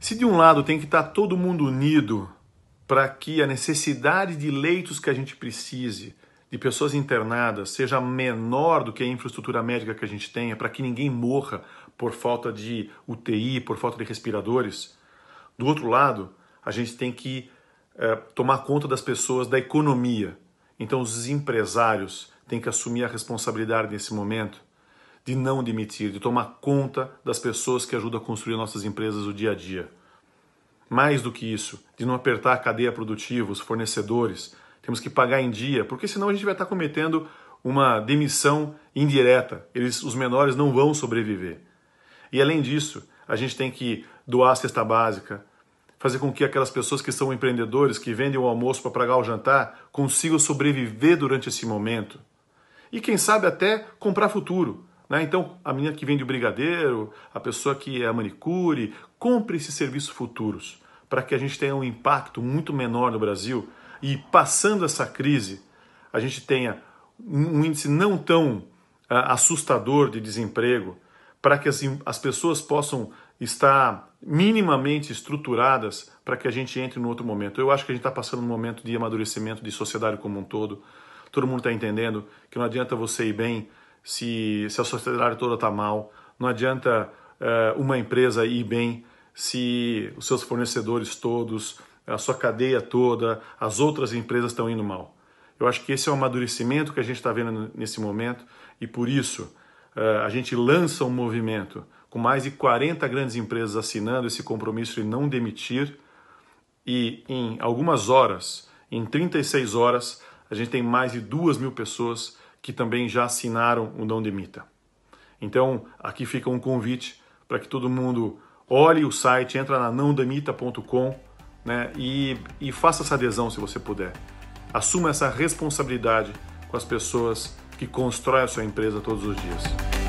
Se de um lado tem que estar todo mundo unido para que a necessidade de leitos que a gente precise, de pessoas internadas, seja menor do que a infraestrutura médica que a gente tenha, para que ninguém morra por falta de UTI, por falta de respiradores. Do outro lado, a gente tem que é, tomar conta das pessoas, da economia. Então, os empresários têm que assumir a responsabilidade nesse momento de não demitir, de tomar conta das pessoas que ajudam a construir nossas empresas o dia a dia. Mais do que isso, de não apertar a cadeia produtiva, os fornecedores, temos que pagar em dia, porque senão a gente vai estar cometendo uma demissão indireta. Eles, os menores não vão sobreviver. E além disso, a gente tem que doar a cesta básica, fazer com que aquelas pessoas que são empreendedores, que vendem o almoço para pagar o jantar, consigam sobreviver durante esse momento. E quem sabe até comprar futuro. Né? Então, a menina que vende o brigadeiro, a pessoa que é a manicure, compre esses serviços futuros para que a gente tenha um impacto muito menor no Brasil e passando essa crise, a gente tenha um índice não tão ah, assustador de desemprego, para que as, as pessoas possam estar minimamente estruturadas para que a gente entre no outro momento. Eu acho que a gente está passando um momento de amadurecimento de sociedade como um todo. Todo mundo está entendendo que não adianta você ir bem se, se a sociedade toda está mal, não adianta uh, uma empresa ir bem se os seus fornecedores todos, a sua cadeia toda, as outras empresas estão indo mal. Eu acho que esse é o amadurecimento que a gente está vendo nesse momento e por isso uh, a gente lança um movimento com mais de 40 grandes empresas assinando esse compromisso de não demitir e em algumas horas, em 36 horas, a gente tem mais de 2 mil pessoas que também já assinaram o Não Demita. Então, aqui fica um convite para que todo mundo olhe o site, entra na nãodemita.com né, e, e faça essa adesão se você puder. Assuma essa responsabilidade com as pessoas que constroem a sua empresa todos os dias.